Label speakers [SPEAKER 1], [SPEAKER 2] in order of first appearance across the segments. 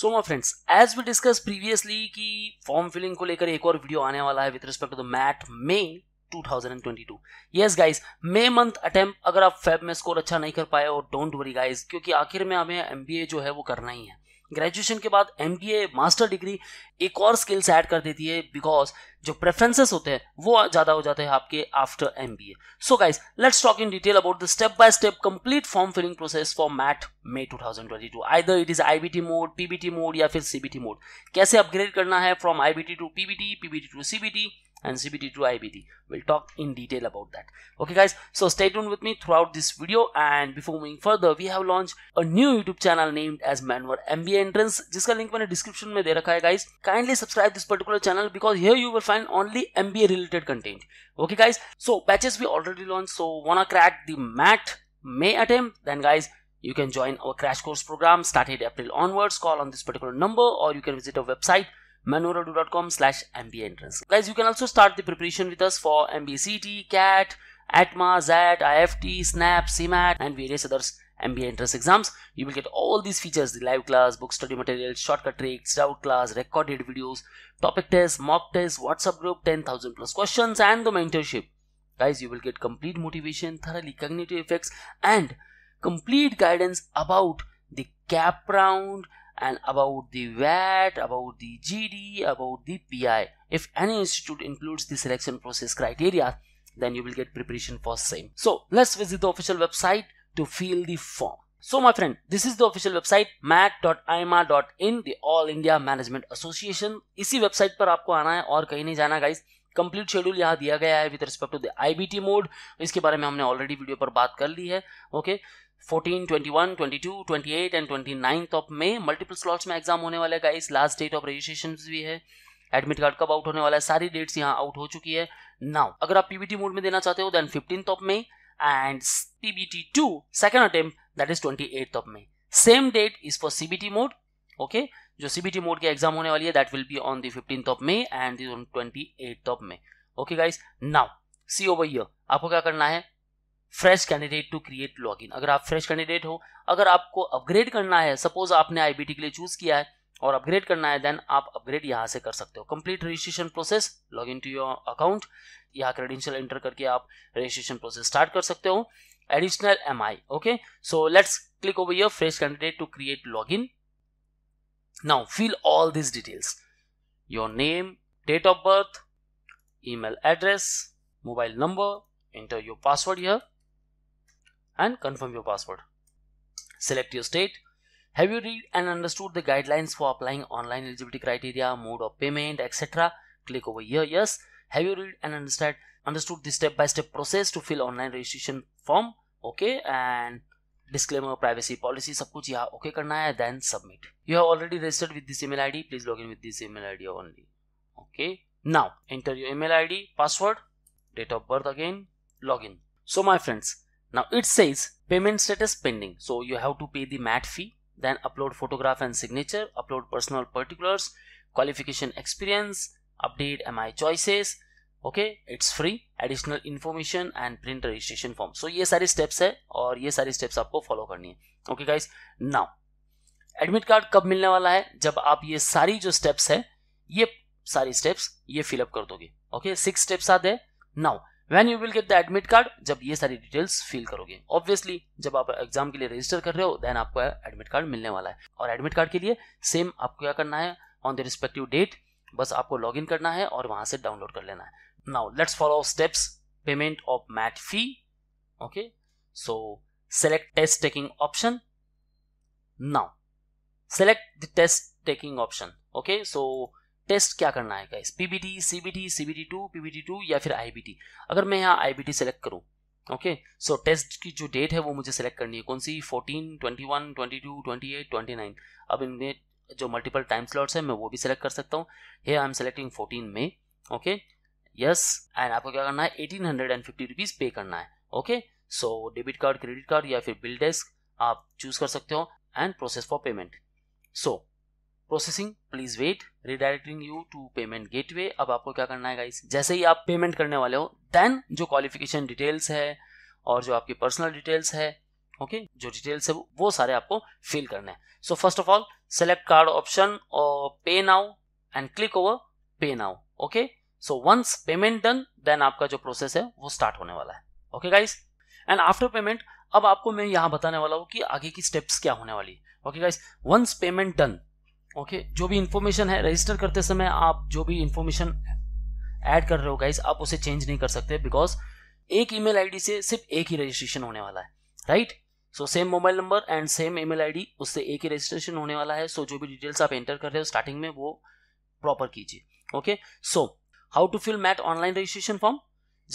[SPEAKER 1] So my friends as we discuss previously कि form filling को लेकर एक और वीडियो आने वाला है with respect to the MAT May 2022 yes guys May month attempt अगर आप फेब में स्कोर अच्छा नहीं कर पाए और डोंट वरी गाइस क्योंकि आखिर में हमें एमबीए जो है वो करना ही है ग्रेजुएशन के बाद एम मास्टर डिग्री एक और स्किल्स ऐड कर देती है बिकॉज जो प्रेफरेंसेस होते हैं वो ज़्यादा हो जाते हैं आपके after M B A so guys let's talk in detail about the step by step complete form filling process for MAT May 2022 there it is IBT mode PBT mode या फिर सीबीटी मोड कैसे upgrade करना है from IBT to PBT PBT to CBT and CBT to IBT. We'll talk in detail about that. Okay guys, so stay tuned with me throughout this video and before moving further, we have launched a new YouTube channel named as Manwar MBA Entrance a link the description में दे रखा है guys. Kindly subscribe this particular channel because here you will find only MBA related content. Okay guys, so batches we already launched so wanna crack the MAT May attempt then guys you can join our crash course program started April onwards call on this particular number or you can visit our website manoradu.com slash MBA entrance. Guys, you can also start the preparation with us for MBA CT, CAT, ATMA, ZAT, IFT, SNAP, CMAT and various others MBA entrance exams. You will get all these features, the live class, book study material, shortcut tricks, doubt class, recorded videos, topic tests, mock tests, WhatsApp group, 10,000 plus questions and the mentorship. Guys, you will get complete motivation, thoroughly cognitive effects and complete guidance about the cap round and about the VAT, about the GD, about the PI. If any institute includes the selection process criteria, then you will get preparation for same. So let's visit the official website to fill the form. So my friend, this is the official website mat.ima.in the All India Management Association. इसी website पर आपको आना है और कहीं नहीं जाना guys. Complete schedule यहाँ दिया गया है with respect to the IBT mode. इसके बारे में हमने already video पर बात कर ली है okay? 14, 21, 22, 28 and 29th of May multiple slots में एग्जाम होने वाला है guys last date of registration भी है एडमिट कार्ड कब आउट होने वाला है सारी डेट्स यहाँ आउट हो चुकी है नाउ अगर आप पीबीटी मोड में देना चाहते हो then fifteen of May and PBT to second attempt that is twenty eight of May same date is for CBT mode okay जो सीबीटी मोड के एग्जाम होने वाली है that will be on the fifteen of May and twenty eight of May okay guys now see over here आपको क्या करना है fresh candidate to create login अगर आप फ्रेश कैंडिडेट हो अगर आपको अपग्रेड करना है सपोज आपने आईबीटी के लिए चूज किया है और अपग्रेड करना है देन आप अपग्रेड यहां से कर सकते हो complete registration process log in to your account यहाँ क्रेडेंशियल एंटर करके आप रजिस्ट्रेशन प्रोसेस स्टार्ट कर सकते हो additional M I okay so let's click over your fresh candidate to create log in now fill all this details your name date of birth email address mobile number enter your password here and confirm your password. Select your state. Have you read and understood the guidelines for applying online eligibility criteria, mode of payment, etc.? Click over here, yes. Have you read and understand, understood the step-by-step -step process to fill online registration form? Okay, and disclaimer privacy policy sab kuch yeah, okay karna hai then submit you have already registered with this email id please log in with this email id only okay now enter your email id password date of birth again login so my friends Now it says payment status pending. So you have to pay the MAT fee, then upload photograph and signature, upload personal particulars, qualification experience, update MI choices. Okay it's free additional information and print registration form so ये सारी steps है और ये सारी steps आपको follow करनी है okay guys now admit card कब मिलने वाला है जब आप ये सारी जो स्टेप्स है ये सारी स्टेप्स ये up कर दोगे Okay, six steps आते हैं Now when you will get the admit card जब ये सारी डिटेल्स फिल करोगे ऑब्वियसली जब आप एग्जाम के लिए रजिस्टर कर रहे हो देन आपको एडमिट कार्ड मिलने वाला है और एडमिट कार्ड के लिए सेम आपको क्या करना है ऑन द रिस्पेक्टिव डेट बस आपको लॉग इन करना है और वहां से डाउनलोड कर लेना है now let's follow steps payment of MAT fee okay so select test taking option now select the test taking option okay so test क्या करना है guys PBT CBT CBT to PBT two या फिर IBT अगर मैं यहाँ IBT select करूँ okay so test की जो डेट है वो मुझे सेलेक्ट करनी है कौन सी fourteen twenty one twenty two twenty eight twenty nine अब इनमें जो मल्टीपल टाइम स्लॉट्स है मैं वो भी सिलेक्ट कर सकता हूँ hey I am selecting fourteen में ओके यस एंड आपको क्या करना है eighteen hundred and fifty rupees pay करना है okay so debit card credit card या फिर बिल डेस्क आप चूज कर सकते हो and process for payment so processing please wait redirecting you to payment gateway अब आपको क्या करना है गाइस जैसे ही आप पेमेंट करने वाले हो देन जो क्वालिफिकेशन डिटेल्स है और जो आपकी पर्सनल डिटेल्स है ओके okay? जो डिटेल्स है वो सारे आपको फिल करने हैं so first of all select card option और pay now and click over pay now okay so once payment done then आपका जो प्रोसेस है वो स्टार्ट होने वाला है okay guys and after payment अब आपको मैं यहां बताने वाला हूं कि आगे की स्टेप्स क्या होने वाली okay guys once payment done okay okay, जो भी इन्फॉर्मेशन है रजिस्टर करते समय आप जो भी इन्फॉर्मेशन ऐड कर रहे हो गाइज आप उसे चेंज नहीं कर सकते बिकॉज एक ईमेल आईडी से सिर्फ एक ही रजिस्ट्रेशन होने वाला है right so same mobile number and same email ID उससे एक ही रजिस्ट्रेशन होने वाला है सो so, जो भी डिटेल्स आप एंटर कर रहे हो स्टार्टिंग में वो प्रॉपर कीजिए okay so how to fill MAT online registration form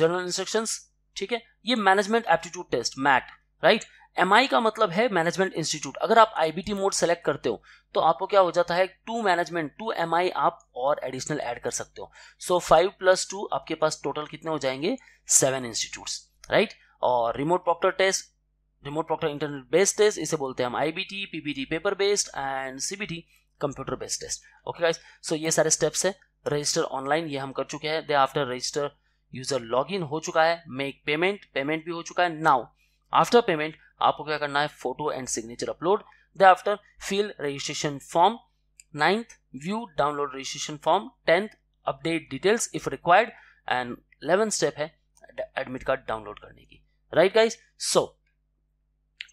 [SPEAKER 1] general instructions ठीक है ये management aptitude test MAT right M का मतलब है मैनेजमेंट इंस्टीट्यूट अगर आप आईबीटी मोड सेलेक्ट करते हो तो आपको क्या हो जाता है टू मैनेजमेंट टू एम आप और एडिशनल ऐड कर सकते हो सो फाइव प्लस टू आपके पास टोटल कितने हो जाएंगे सेवन इंस्टीट्यूट राइट और remote proctor test remote proctor internet based test इसे बोलते हैं हम I B T PBT paper based and CBT computer based test okay guys so ये सारे स्टेप्स है रजिस्टर ऑनलाइन ये हम कर चुके हैं thereafter register user log in हो चुका है मेक पेमेंट पेमेंट भी हो चुका है नाउ आफ्टर पेमेंट आपको क्या करना है photo and signature upload thereafter fill registration form ninth view download registration form tenth update details if required and eleven step है एडमिट कार्ड डाउनलोड करने की राइट गाइज सो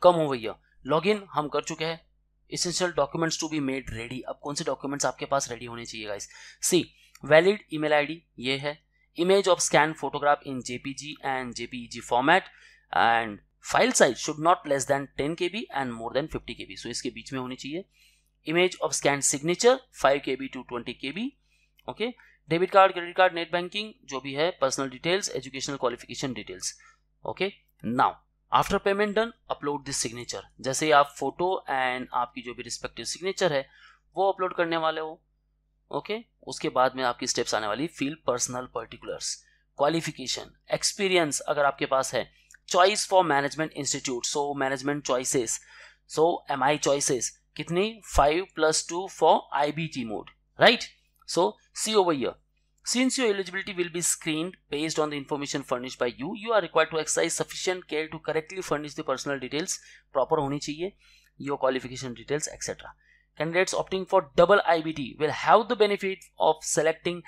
[SPEAKER 1] कम हो भैया log in हम कर चुके हैं essential documents to be made ready अब कौन से डॉक्यूमेंट्स आपके पास रेडी होने चाहिए guys see valid I D ये है image of scan photograph in JPG and JPEG format and file size should not less than 10 K B and more than 50 के बी सो इसके बीच में होनी चाहिए image of scan signature five K B to twenty K B okay debit card credit card net banking जो भी है personal details educational qualification details okay now after payment done upload this signature जैसे आप photo and आपकी जो भी respective signature है वो अपलोड करने वाले हो ओके okay? उसके बाद में आपकी स्टेप्स आने वाली fill personal particulars qualification experience अगर आपके पास है choice for management institute so management choices so M I choices कितनी five plus two for I B T mode right so see over here since your eligibility will be screen based on the information furnish by you you are require to exercise sufficient care to correctly furnish the personal details proper होनी चाहिए your qualification details etcetera candidates opting for double I B T will have the benefit of selecting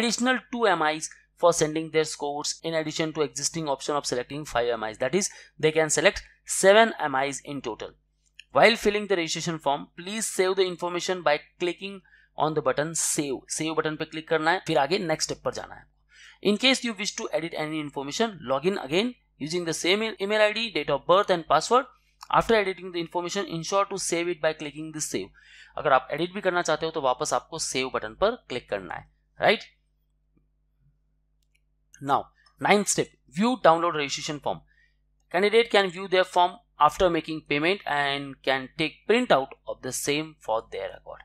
[SPEAKER 1] additional two M Is for sending their scores in addition to existing option of selecting 5 MIs. That is, they can select 7 MIs in total. While filling the registration form, please save the information by clicking on the button save. Save button पे click करना है फिर आगे next step पर जाना है In case you wish to edit any information, log in again using the same email ID, date of birth and password. After editing the information, ensure to save it by clicking the save. अगर आप edit भी करना चाहते हो तो वापस आपको save button पर click करना है right? Now, ninth step, view download registration form. Candidate can view their form after making payment and can take printout of the same for their record.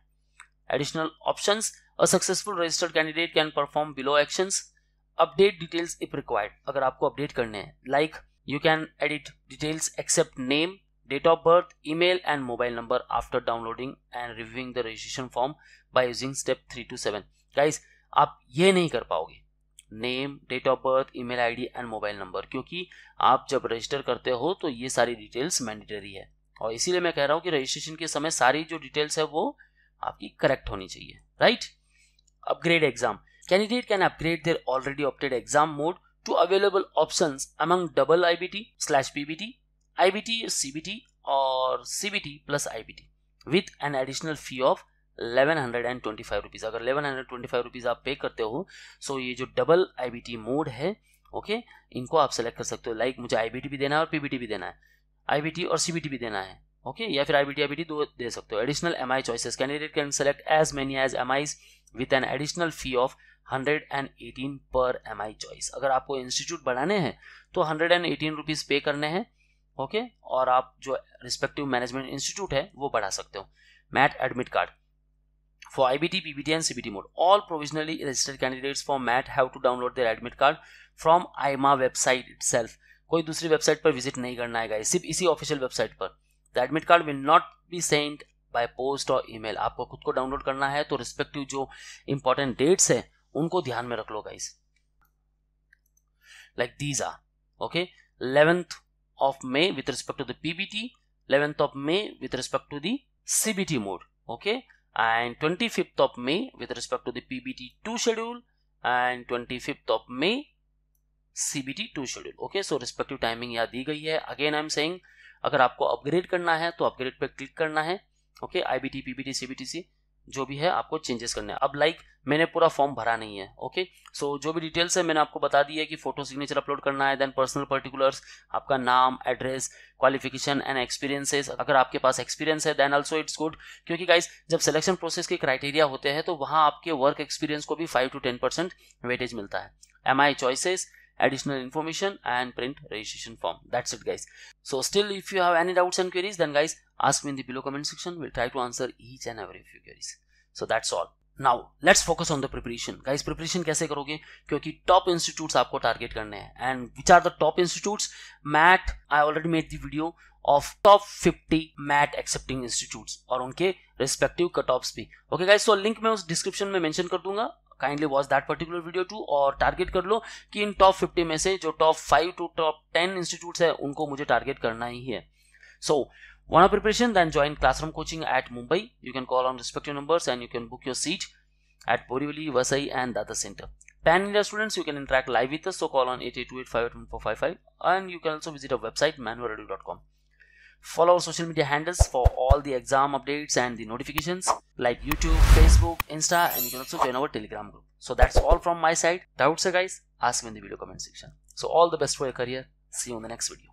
[SPEAKER 1] Additional options, a successful registered candidate can perform below actions. Update details if required. अगर आपको update करने हैं like you can edit details except name date of birth, email and mobile number after downloading and reviewing the registration form by using step 3 to 7. Guys, आप ये नहीं कर पाओगे name date of birth email ID and mobile number क्योंकि आप जब register करते हो तो ये सारी डिटेल्स मैंडेटरी है और इसीलिए मैं कह रहा हूँ कि रजिस्ट्रेशन के समय सारी जो डिटेल्स है वो आपकी करेक्ट होनी चाहिए right upgrade exam candidate can upgrade their already opted exam mode to available option among double I B T slash P B B T T I C B T और C B T plus I B T with an additional fee of eleven hundred and twenty five rupees अगर eleven hundred twenty five rupees आप pay करते हो so ये जो double I mode है okay इनको आप सेलेक्ट कर सकते हो लाइक मुझे आई भी देना है और पी भी देना है आई और सी भी देना है ओके okay, या फिर आई बी टी दो दे सकते हो additional M I choices candidate can select as many as M Is with an additional fee of hundred and eighteen per M I choice अगर आपको इंस्टीट्यूट बढ़ाने हैं तो हंड्रेड एंड एटीन रुपीज पे करने हैं ओके okay? और आप जो रिस्पेक्टिव मैनेजमेंट इंस्टीट्यूट है वो बढ़ा सकते हो MAT admit card For IBT, PBT and CBT mode, all provisionally registered candidates for MAT have to download their admit card from IMA website itself. कोई दूसरी वेबसाइट पर विजिट नहीं करना है गाइस सिर्फ इसी ऑफिशियल वेबसाइट पर the admit card will not be send by post और ईमेल आपको खुद को डाउनलोड करना है तो रिस्पेक्टिव जो इंपॉर्टेंट डेट्स है उनको ध्यान में रख लो guys like these are okay eleventh of May with respect to the PBT eleventh of May with respect to the CBT mode okay and 25th of May with respect to the PBT2 schedule and 25th of May CBT2 schedule. Okay, so respective timing यहाँ दी गई है Again I am saying अगर आपको upgrade करना है तो upgrade पर click करना है Okay, IBT, PBT, T P C जो भी है आपको चेंजेस करने हैं अब लाइक like, मैंने पूरा फॉर्म भरा नहीं है ओके सो so, जो भी डिटेल्स है मैंने आपको बता दी है कि फोटो सिग्नेचर अपलोड करना है देन पर्सनल पर्टिकुलर्स आपका नाम एड्रेस क्वालिफिकेशन एंड एक्सपीरियंसेस अगर आपके पास एक्सपीरियंस है देन ऑल्सो इट्स गुड क्योंकि गाइज जब सिलेक्शन प्रोसेस के क्राइटेरिया होते हैं तो वहाँ आपके वर्क एक्सपीरियंस को भी five to ten percent weightage मिलता है M I choices additional information and print registration form that's it guys so still if you have any doubts and queries then guys ask me in the below comment section we'll try to answer each and every few queries so that's all now let's focus on the preparation guys preparation कैसे करोगे क्योंकि top institutes आपको target करने हैं and which are the top institutes MAT I already made the video of top 50 MAT accepting institutes और उनके respective cut offs भी okay guys so link मैं उस डिस्क्रिप्शन में मेंशन कर दूंगा kindly watch that particular video too और target कर लो कि इन टॉप फिफ्टी में से जो top five to top ten institute है उनको मुझे टारगेट करना ही है so one of preparation then join classroom coaching at Mumbai you can call on respective number and you can book your seat at Borivali Vasai and Dadar centre pan india students you can interact five with us so call on 8828581455 and you can also visit our website manwaradu.com Follow our social media handles for all the exam updates and the notifications like YouTube, Facebook, Insta and you can also join our Telegram group. So that's all from my side. Doubts guys? Ask me in the video comment section. So all the best for your career. See you in the next video.